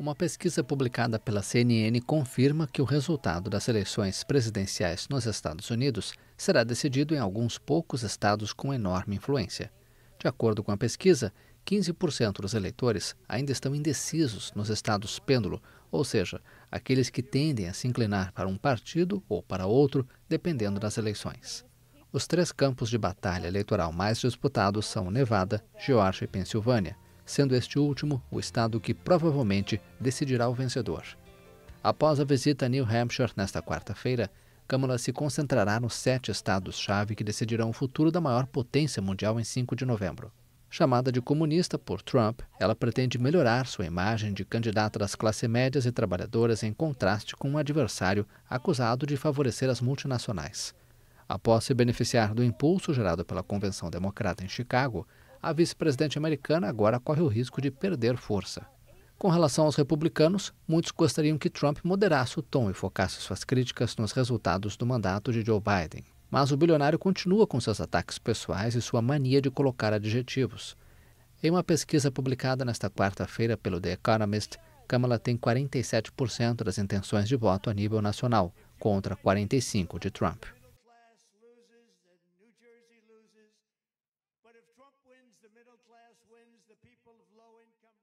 Uma pesquisa publicada pela CNN confirma que o resultado das eleições presidenciais nos Estados Unidos será decidido em alguns poucos estados com enorme influência. De acordo com a pesquisa, 15% dos eleitores ainda estão indecisos nos estados pêndulo, ou seja, aqueles que tendem a se inclinar para um partido ou para outro, dependendo das eleições. Os três campos de batalha eleitoral mais disputados são Nevada, Geórgia e Pensilvânia sendo este último o estado que provavelmente decidirá o vencedor. Após a visita a New Hampshire nesta quarta-feira, Câmara se concentrará nos sete estados-chave que decidirão o futuro da maior potência mundial em 5 de novembro. Chamada de comunista por Trump, ela pretende melhorar sua imagem de candidata das classes médias e trabalhadoras em contraste com um adversário acusado de favorecer as multinacionais. Após se beneficiar do impulso gerado pela Convenção Democrata em Chicago, a vice-presidente americana agora corre o risco de perder força. Com relação aos republicanos, muitos gostariam que Trump moderasse o tom e focasse suas críticas nos resultados do mandato de Joe Biden. Mas o bilionário continua com seus ataques pessoais e sua mania de colocar adjetivos. Em uma pesquisa publicada nesta quarta-feira pelo The Economist, Kamala tem 47% das intenções de voto a nível nacional, contra 45% de Trump. But if Trump wins, the middle class wins, the people of low income.